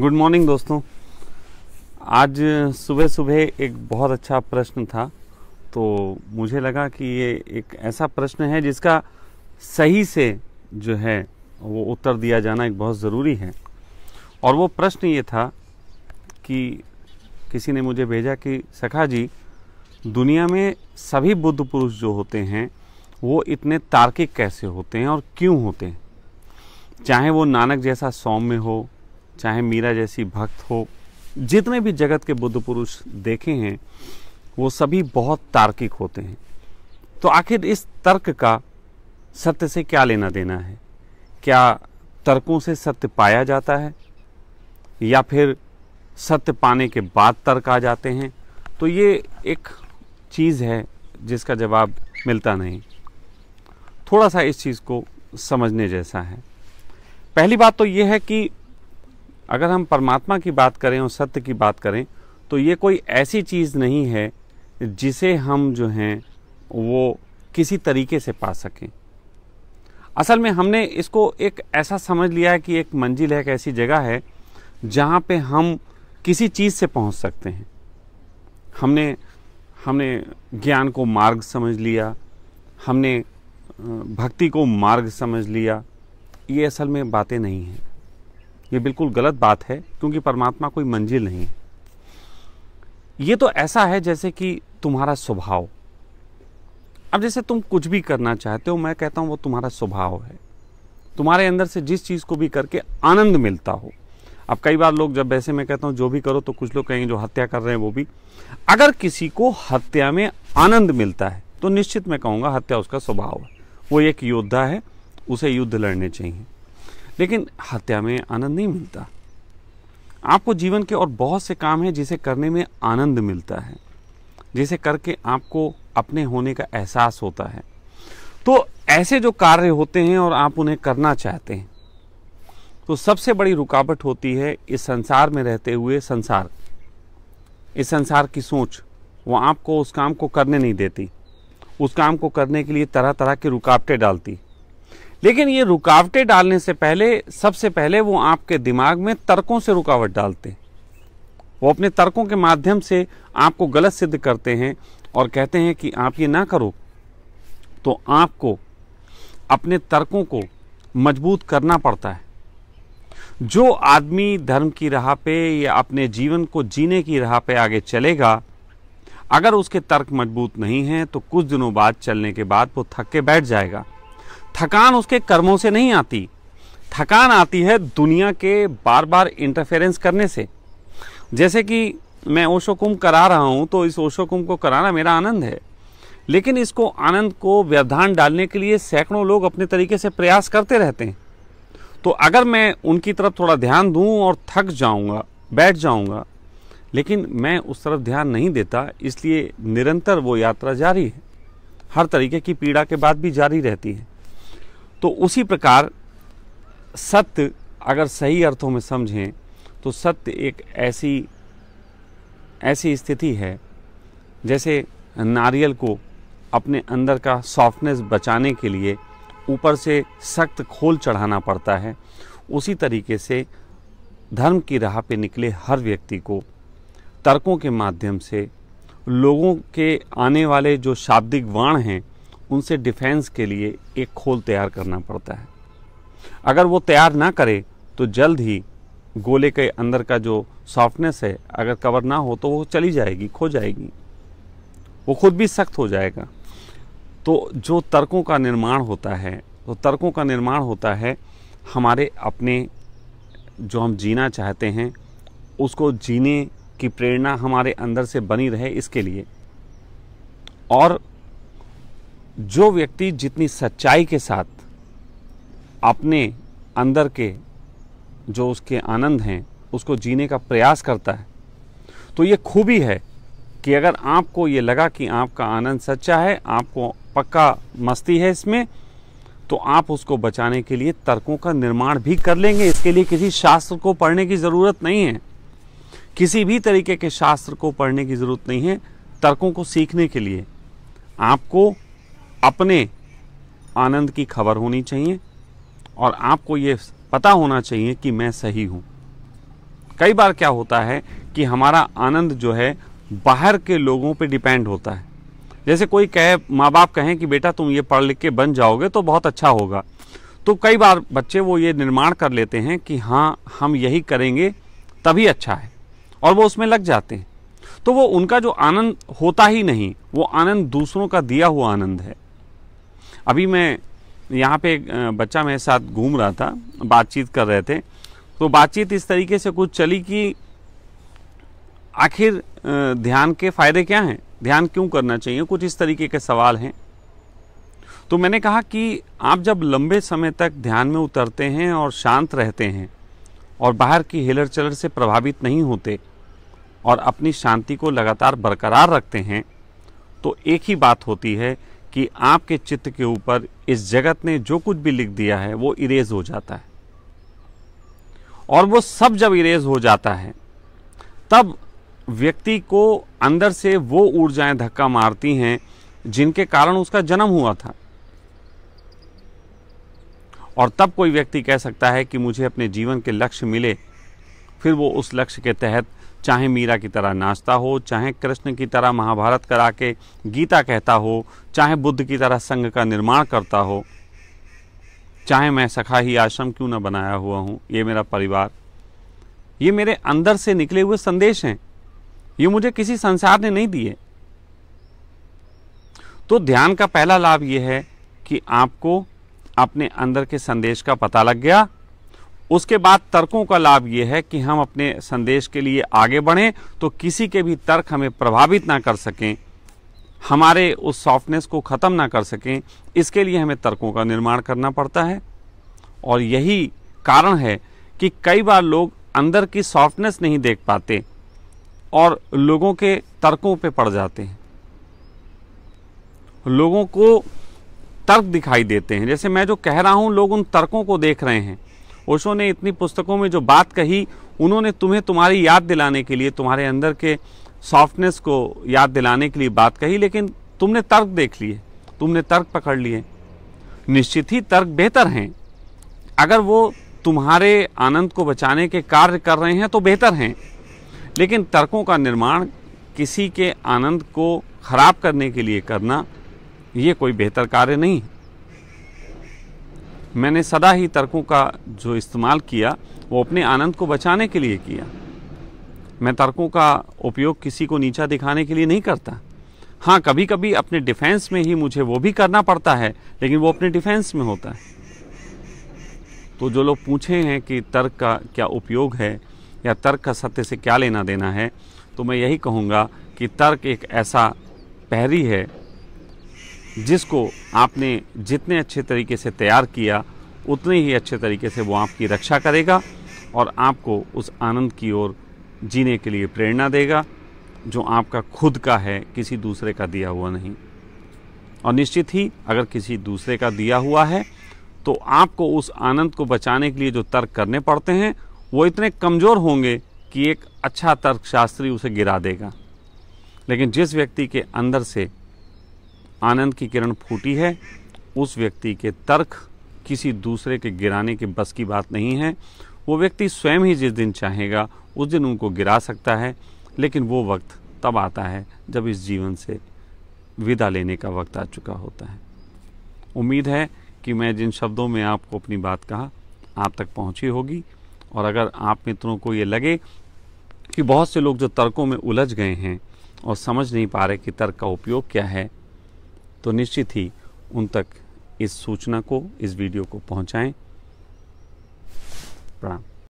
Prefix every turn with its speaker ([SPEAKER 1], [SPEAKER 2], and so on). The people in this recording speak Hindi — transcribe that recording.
[SPEAKER 1] गुड मॉर्निंग दोस्तों आज सुबह सुबह एक बहुत अच्छा प्रश्न था तो मुझे लगा कि ये एक ऐसा प्रश्न है जिसका सही से जो है वो उत्तर दिया जाना एक बहुत ज़रूरी है और वो प्रश्न ये था कि किसी ने मुझे भेजा कि सखा जी दुनिया में सभी बुद्ध पुरुष जो होते हैं वो इतने तार्किक कैसे होते हैं और क्यों होते हैं चाहे वो नानक जैसा सौम्य हो चाहे मीरा जैसी भक्त हो जितने भी जगत के बुद्ध पुरुष देखे हैं वो सभी बहुत तार्किक होते हैं तो आखिर इस तर्क का सत्य से क्या लेना देना है क्या तर्कों से सत्य पाया जाता है या फिर सत्य पाने के बाद तर्क आ जाते हैं तो ये एक चीज़ है जिसका जवाब मिलता नहीं थोड़ा सा इस चीज़ को समझने जैसा है पहली बात तो ये है कि अगर हम परमात्मा की बात करें और सत्य की बात करें तो ये कोई ऐसी चीज़ नहीं है जिसे हम जो हैं वो किसी तरीके से पा सकें असल में हमने इसको एक ऐसा समझ लिया है कि एक मंजिल है एक ऐसी जगह है जहाँ पे हम किसी चीज़ से पहुँच सकते हैं हमने हमने ज्ञान को मार्ग समझ लिया हमने भक्ति को मार्ग समझ लिया ये असल में बातें नहीं हैं ये बिल्कुल गलत बात है क्योंकि परमात्मा कोई मंजिल नहीं है ये तो ऐसा है जैसे कि तुम्हारा स्वभाव अब जैसे तुम कुछ भी करना चाहते हो मैं कहता हूँ वो तुम्हारा स्वभाव है तुम्हारे अंदर से जिस चीज़ को भी करके आनंद मिलता हो अब कई बार लोग जब वैसे मैं कहता हूँ जो भी करो तो कुछ लोग कहेंगे जो हत्या कर रहे हैं वो भी अगर किसी को हत्या में आनंद मिलता है तो निश्चित मैं कहूँगा हत्या उसका स्वभाव है वो एक योद्धा है उसे युद्ध लड़ने चाहिए लेकिन हत्या में आनंद नहीं मिलता आपको जीवन के और बहुत से काम हैं जिसे करने में आनंद मिलता है जिसे करके आपको अपने होने का एहसास होता है तो ऐसे जो कार्य होते हैं और आप उन्हें करना चाहते हैं तो सबसे बड़ी रुकावट होती है इस संसार में रहते हुए संसार इस संसार की सोच वो आपको उस काम को करने नहीं देती उस काम को करने के लिए तरह तरह की रुकावटें डालती लेकिन ये रुकावटें डालने से पहले सबसे पहले वो आपके दिमाग में तर्कों से रुकावट डालते हैं वो अपने तर्कों के माध्यम से आपको गलत सिद्ध करते हैं और कहते हैं कि आप ये ना करो तो आपको अपने तर्कों को मजबूत करना पड़ता है जो आदमी धर्म की राह पे या अपने जीवन को जीने की राह पे आगे चलेगा अगर उसके तर्क मजबूत नहीं हैं तो कुछ दिनों बाद चलने के बाद वो थक के बैठ जाएगा थकान उसके कर्मों से नहीं आती थकान आती है दुनिया के बार बार इंटरफेरेंस करने से जैसे कि मैं ओशो कुंभ करा रहा हूँ तो इस ओशो कुंभ को कराना मेरा आनंद है लेकिन इसको आनंद को व्यवधान डालने के लिए सैकड़ों लोग अपने तरीके से प्रयास करते रहते हैं तो अगर मैं उनकी तरफ थोड़ा ध्यान दूं और थक जाऊंगा बैठ जाऊंगा लेकिन मैं उस तरफ ध्यान नहीं देता इसलिए निरंतर वो यात्रा जारी है हर तरीके की पीड़ा के बाद भी जारी रहती है तो उसी प्रकार सत्य अगर सही अर्थों में समझें तो सत्य एक ऐसी ऐसी स्थिति है जैसे नारियल को अपने अंदर का सॉफ्टनेस बचाने के लिए ऊपर से सख्त खोल चढ़ाना पड़ता है उसी तरीके से धर्म की राह पे निकले हर व्यक्ति को तर्कों के माध्यम से लोगों के आने वाले जो शाब्दिक वाण हैं उनसे डिफेंस के लिए एक खोल तैयार करना पड़ता है अगर वो तैयार ना करे तो जल्द ही गोले के अंदर का जो सॉफ्टनेस है अगर कवर ना हो तो वो चली जाएगी खो जाएगी वो खुद भी सख्त हो जाएगा तो जो तर्कों का निर्माण होता है तो तर्कों का निर्माण होता है हमारे अपने जो हम जीना चाहते हैं उसको जीने की प्रेरणा हमारे अंदर से बनी रहे इसके लिए और जो व्यक्ति जितनी सच्चाई के साथ अपने अंदर के जो उसके आनंद हैं उसको जीने का प्रयास करता है तो ये खूबी है कि अगर आपको ये लगा कि आपका आनंद सच्चा है आपको पक्का मस्ती है इसमें तो आप उसको बचाने के लिए तर्कों का निर्माण भी कर लेंगे इसके लिए किसी शास्त्र को पढ़ने की ज़रूरत नहीं है किसी भी तरीके के शास्त्र को पढ़ने की ज़रूरत नहीं है तर्कों को सीखने के लिए आपको अपने आनंद की खबर होनी चाहिए और आपको ये पता होना चाहिए कि मैं सही हूँ कई बार क्या होता है कि हमारा आनंद जो है बाहर के लोगों पे डिपेंड होता है जैसे कोई कहे माँ बाप कहें कि बेटा तुम ये पढ़ लिख के बन जाओगे तो बहुत अच्छा होगा तो कई बार बच्चे वो ये निर्माण कर लेते हैं कि हाँ हम यही करेंगे तभी अच्छा है और वो उसमें लग जाते हैं तो वो उनका जो आनंद होता ही नहीं वो आनंद दूसरों का दिया हुआ आनंद है अभी मैं यहाँ पे बच्चा मेरे साथ घूम रहा था बातचीत कर रहे थे तो बातचीत इस तरीके से कुछ चली कि आखिर ध्यान के फायदे क्या हैं ध्यान क्यों करना चाहिए कुछ इस तरीके के सवाल हैं तो मैंने कहा कि आप जब लंबे समय तक ध्यान में उतरते हैं और शांत रहते हैं और बाहर की हिलर चलर से प्रभावित नहीं होते और अपनी शांति को लगातार बरकरार रखते हैं तो एक ही बात होती है कि आपके चित्त के ऊपर इस जगत ने जो कुछ भी लिख दिया है वो इरेज हो जाता है और वो सब जब इरेज हो जाता है तब व्यक्ति को अंदर से वो ऊर्जाएं धक्का मारती हैं जिनके कारण उसका जन्म हुआ था और तब कोई व्यक्ति कह सकता है कि मुझे अपने जीवन के लक्ष्य मिले फिर वो उस लक्ष्य के तहत चाहे मीरा की तरह नाचता हो चाहे कृष्ण की तरह महाभारत करा के गीता कहता हो चाहे बुद्ध की तरह संघ का निर्माण करता हो चाहे मैं सखा ही आश्रम क्यों ना बनाया हुआ हूँ ये मेरा परिवार ये मेरे अंदर से निकले हुए संदेश हैं ये मुझे किसी संसार ने नहीं दिए तो ध्यान का पहला लाभ यह है कि आपको अपने अंदर के संदेश का पता लग गया उसके बाद तर्कों का लाभ ये है कि हम अपने संदेश के लिए आगे बढ़ें तो किसी के भी तर्क हमें प्रभावित ना कर सकें हमारे उस सॉफ्टनेस को ख़त्म ना कर सकें इसके लिए हमें तर्कों का निर्माण करना पड़ता है और यही कारण है कि कई बार लोग अंदर की सॉफ्टनेस नहीं देख पाते और लोगों के तर्कों पे पड़ जाते हैं लोगों को तर्क दिखाई देते हैं जैसे मैं जो कह रहा हूं लोग उन तर्कों को देख रहे हैं ओशो ने इतनी पुस्तकों में जो बात कही उन्होंने तुम्हें तुम्हारी याद दिलाने के लिए तुम्हारे अंदर के सॉफ्टनेस को याद दिलाने के लिए बात कही लेकिन तुमने तर्क देख लिए तुमने तर्क पकड़ लिए निश्चित ही तर्क बेहतर हैं अगर वो तुम्हारे आनंद को बचाने के कार्य कर रहे हैं तो बेहतर हैं लेकिन तर्कों का निर्माण किसी के आनंद को खराब करने के लिए करना ये कोई बेहतर कार्य नहीं है मैंने सदा ही तर्कों का जो इस्तेमाल किया वो अपने आनंद को बचाने के लिए किया मैं तर्कों का उपयोग किसी को नीचा दिखाने के लिए नहीं करता हाँ कभी कभी अपने डिफेंस में ही मुझे वो भी करना पड़ता है लेकिन वो अपने डिफेंस में होता है तो जो लोग पूछे हैं कि तर्क का क्या उपयोग है या तर्क का सत्य से क्या लेना देना है तो मैं यही कहूँगा कि तर्क एक ऐसा पहरी है जिसको आपने जितने अच्छे तरीके से तैयार किया उतने ही अच्छे तरीके से वो आपकी रक्षा करेगा और आपको उस आनंद की ओर जीने के लिए प्रेरणा देगा जो आपका खुद का है किसी दूसरे का दिया हुआ नहीं और निश्चित ही अगर किसी दूसरे का दिया हुआ है तो आपको उस आनंद को बचाने के लिए जो तर्क करने पड़ते हैं वो इतने कमज़ोर होंगे कि एक अच्छा तर्कशास्त्री उसे गिरा देगा लेकिन जिस व्यक्ति के अंदर से आनंद की किरण फूटी है उस व्यक्ति के तर्क किसी दूसरे के गिराने के बस की बात नहीं है वो व्यक्ति स्वयं ही जिस दिन चाहेगा उस दिन उनको गिरा सकता है लेकिन वो वक्त तब आता है जब इस जीवन से विदा लेने का वक्त आ चुका होता है उम्मीद है कि मैं जिन शब्दों में आपको अपनी बात कहा आप तक पहुंची होगी और अगर आप मित्रों को ये लगे कि बहुत से लोग जो तर्कों में उलझ गए हैं और समझ नहीं पा रहे कि तर्क का उपयोग क्या है तो निश्चित ही उन तक इस सूचना को इस वीडियो को पहुंचाएं प्रणाम